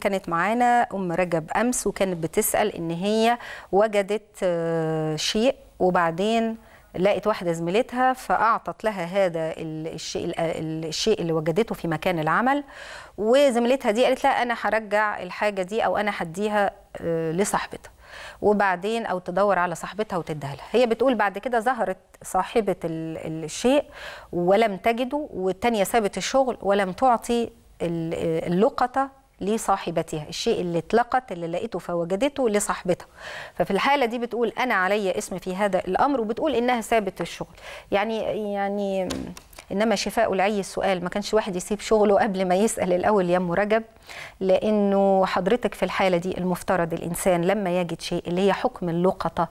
كانت معانا ام رجب امس وكانت بتسال ان هي وجدت آه، شيء وبعدين لقت واحده زميلتها فاعطت لها هذا الشيء الشيء اللي وجدته في مكان العمل وزميلتها دي قالت لها انا هرجع الحاجه دي او انا هديها آه، لصاحبتها وبعدين او تدور على صاحبتها وتديها لها هي بتقول بعد كده ظهرت صاحبه الشيء ولم تجده والتانيه سابت الشغل ولم تعطي آه، اللقطه لصاحبتها الشيء اللي اتلقت اللي لقيته فوجدته لصاحبتها ففي الحاله دي بتقول انا عليا اسم في هذا الامر وبتقول انها سابت الشغل يعني يعني انما شفاء العي السؤال ما كانش واحد يسيب شغله قبل ما يسال الاول يا ام رجب لانه حضرتك في الحاله دي المفترض الانسان لما يجد شيء اللي هي حكم اللقطه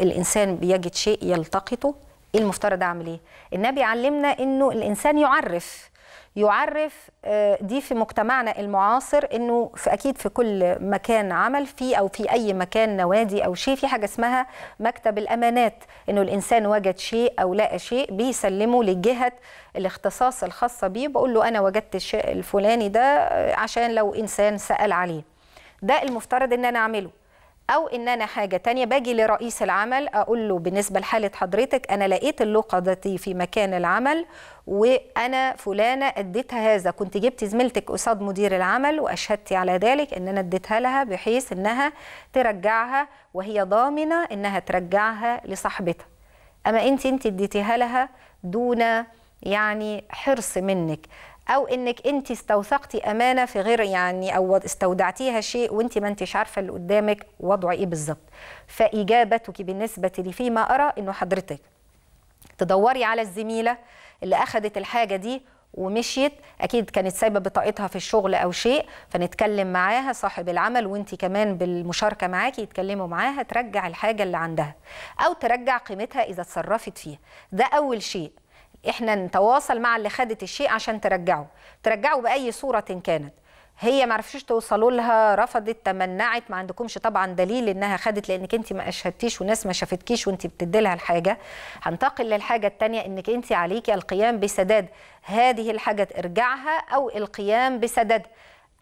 الانسان بيجد شيء يلتقطه ايه المفترض اعمل ايه النبي علمنا انه الانسان يعرف يعرف آه، دي في مجتمعنا المعاصر انه في اكيد في كل مكان عمل فيه او في اي مكان نوادي او شيء في حاجه اسمها مكتب الامانات انه الانسان وجد شيء او لقى شيء بيسلمه لجهه الاختصاص الخاصه بيه بقول له انا وجدت الشيء الفلاني ده آه، عشان لو انسان سال عليه ده المفترض ان انا اعمله او ان انا حاجه تانية باجي لرئيس العمل اقول له بالنسبه لحاله حضرتك انا لقيت اللقطه دي في مكان العمل وانا فلانه اديتها هذا كنت جبت زميلتك قصاد مدير العمل واشهدتي على ذلك ان انا اديتها لها بحيث انها ترجعها وهي ضامنه انها ترجعها لصاحبتها اما انت انت اديتيها لها دون يعني حرص منك او انك انت استوثقتي امانه في غير يعني او استودعتيها شيء وانت ما انتش عارفه اللي قدامك وضعه ايه بالظبط فاجابتك بالنسبه لي فيما ارى انه حضرتك تدوري على الزميله اللي اخذت الحاجه دي ومشيت اكيد كانت سايبه بطاقتها في الشغل او شيء فنتكلم معاها صاحب العمل وانت كمان بالمشاركه معاكي يتكلموا معاها ترجع الحاجه اللي عندها او ترجع قيمتها اذا اتصرفت فيها ده اول شيء احنا نتواصل مع اللي خدت الشيء عشان ترجعه ترجعه باي صوره كانت هي ما عرفتش توصلوا لها رفضت تمنعت ما عندكمش طبعا دليل انها خدت لانك انت ما اشهدتيش وناس ما شافتكيش وانت بتدي لها الحاجه هنتقل للحاجه الثانيه انك انت عليكي القيام بسداد هذه الحاجه ارجعها او القيام بسدادها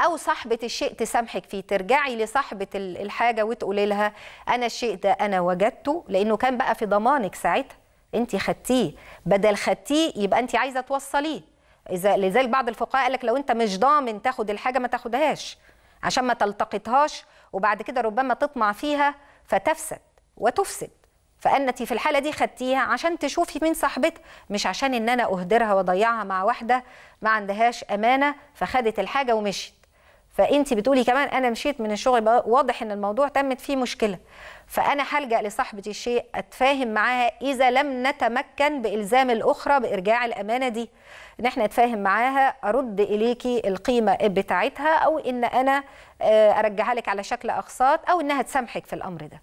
او صاحبه الشيء تسامحك فيه ترجعي لصاحبه الحاجه وتقولي لها انا الشيء ده انا وجدته لانه كان بقى في ضمانك ساعتها انت خدتيه بدل خدتيه يبقى انت عايزه توصليه اذا لذلك بعض الفقهاء قال لك لو انت مش ضامن تاخد الحاجه ما تاخدهاش عشان ما تلتقطهاش وبعد كده ربما تطمع فيها فتفسد وتفسد فانت في الحاله دي خدتيها عشان تشوفي مين صاحبتها مش عشان ان انا اهدرها واضيعها مع واحده ما عندهاش امانه فخدت الحاجه ومشيت فانت بتقولي كمان انا مشيت من الشغل واضح ان الموضوع تمت فيه مشكله فانا هلجا لصاحبه الشيء اتفاهم معاها اذا لم نتمكن بالزام الاخرى بارجاع الامانه دي ان احنا نتفاهم معاها ارد اليكي القيمه بتاعتها او ان انا آه، ارجعها لك على شكل اقساط او انها تسامحك في الامر ده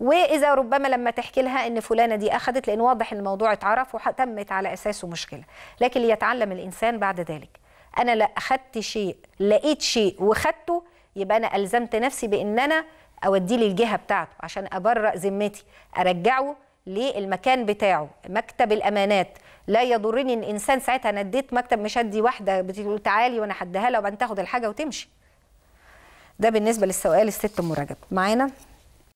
واذا ربما لما تحكي لها ان فلانه دي اخذت لان واضح ان الموضوع اتعرف وتمت على اساسه مشكله لكن ليتعلم الانسان بعد ذلك انا لا اخدت شيء لقيت شيء وخدته يبقى انا الزمت نفسي بان انا اوديه للجهه بتاعته عشان ابرأ ذمتي ارجعه للمكان بتاعه مكتب الامانات لا يضرني ان انسان ساعتها انا اديت مكتب مش هدي واحده بتقول تعالي وانا هديها لها وبعدين تاخد الحاجه وتمشي ده بالنسبه للسؤال الست ام رجب معانا